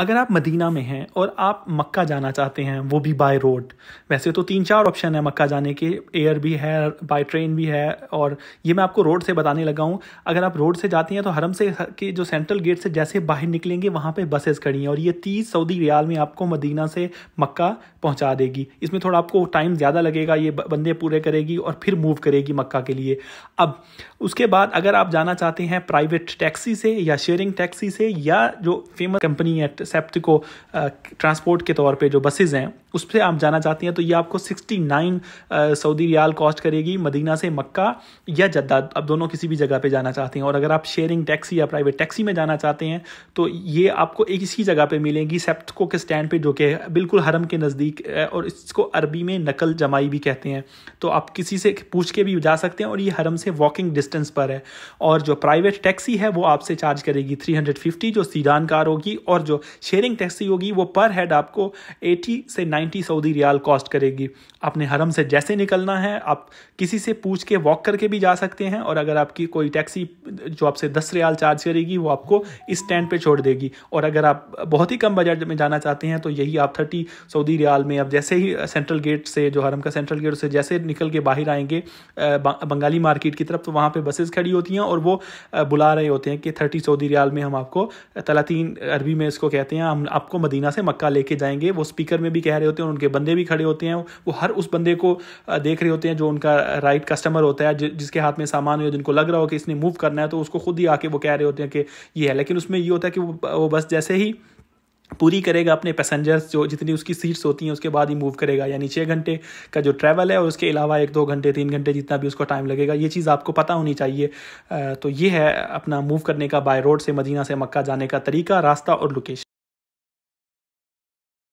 अगर आप मदीना में हैं और आप मक्का जाना चाहते हैं वो भी बाय रोड वैसे तो तीन चार ऑप्शन है मक्का जाने के एयर भी है बाय ट्रेन भी है और ये मैं आपको रोड से बताने लगा हूँ अगर आप रोड से जाते हैं तो हरम से के जो सेंट्रल गेट से जैसे बाहर निकलेंगे वहाँ पे बसेस खड़ी हैं और ये तीस सऊदी रियाल में आपको मदीना से मक्का पहुँचा देगी इसमें थोड़ा आपको टाइम ज़्यादा लगेगा ये बंदे पूरे करेगी और फिर मूव करेगी मक्का के लिए अब उसके बाद अगर आप जाना चाहते हैं प्राइवेट टैक्सी से या शेयरिंग टैक्सी से या जो फेमस कंपनी है सेप्टिको ट्रांसपोर्ट uh, के तौर पे जो बसेज हैं उस पर आप जाना चाहते हैं तो ये आपको 69 सऊदी रियाल कॉस्ट करेगी मदीना से मक्का या जद्दा अब दोनों किसी भी जगह पे जाना चाहते हैं और अगर आप शेयरिंग टैक्सी या प्राइवेट टैक्सी में जाना चाहते हैं तो ये आपको एक इसी जगह पे मिलेगी सेप्टको के स्टैंड पे जो कि बिल्कुल हरम के नज़दीक और इसको अरबी में नकल जमाई भी कहते हैं तो आप किसी से पूछ के भी जा सकते हैं और ये हरम से वॉकिंग डिस्टेंस पर है और जो प्राइवेट टैक्सी है वो आपसे चार्ज करेगी थ्री जो सीडान कार होगी और जो शेयरिंग टैक्सी होगी वो पर हेड आपको एटी से 90 90 सऊदी रियाल कॉस्ट करेगी आपने हरम से जैसे निकलना है आप किसी से पूछ के वॉक करके भी जा सकते हैं और अगर आपकी कोई टैक्सी जो आपसे दस रियाल चार्ज करेगी वो आपको इस स्टैंड पे छोड़ देगी और अगर आप बहुत ही कम बजट में जाना चाहते हैं तो यही आप थर्टी सऊदी रियाल में आप जैसे ही सेंट्रल गेट से जो हरम का सेंट्रल गेट से जैसे निकल के बाहर आएंगे बंगाली मार्केट की तरफ तो वहाँ पर बसेज़ खड़ी होती हैं और वो बुला रहे होते हैं कि थर्टी सऊदी रियाल में हम आपको तलातीन अरबी में इसको कहते हैं हम आपको मदीना से मक्का लेके जाएंगे वो स्पीकर में भी कह रहे होते हैं उनके बंदे भी खड़े होते हैं वो हर उस बंदे को देख रहे होते हैं जो उनका राइट कस्टमर होता है जिसके हाथ में सामान हो जिनको लग रहा हो कि इसने मूव करना है तो उसको खुद ही आके वो कह रहे होते हैं कि ये है लेकिन उसमें ये होता है कि वो, वो बस जैसे ही पूरी करेगा अपने पैसेंजर्स जो जितनी उसकी सीट्स होती हैं उसके बाद ही मूव करेगा यानी छः घंटे का जो ट्रैवल है और उसके अलावा एक दो घंटे तीन घंटे जितना भी उसको टाइम लगेगा ये चीज़ आपको पता होनी चाहिए तो ये है अपना मूव करने का बाय रोड से मदीना से मक्का जाने का तरीका रास्ता और लोकेशन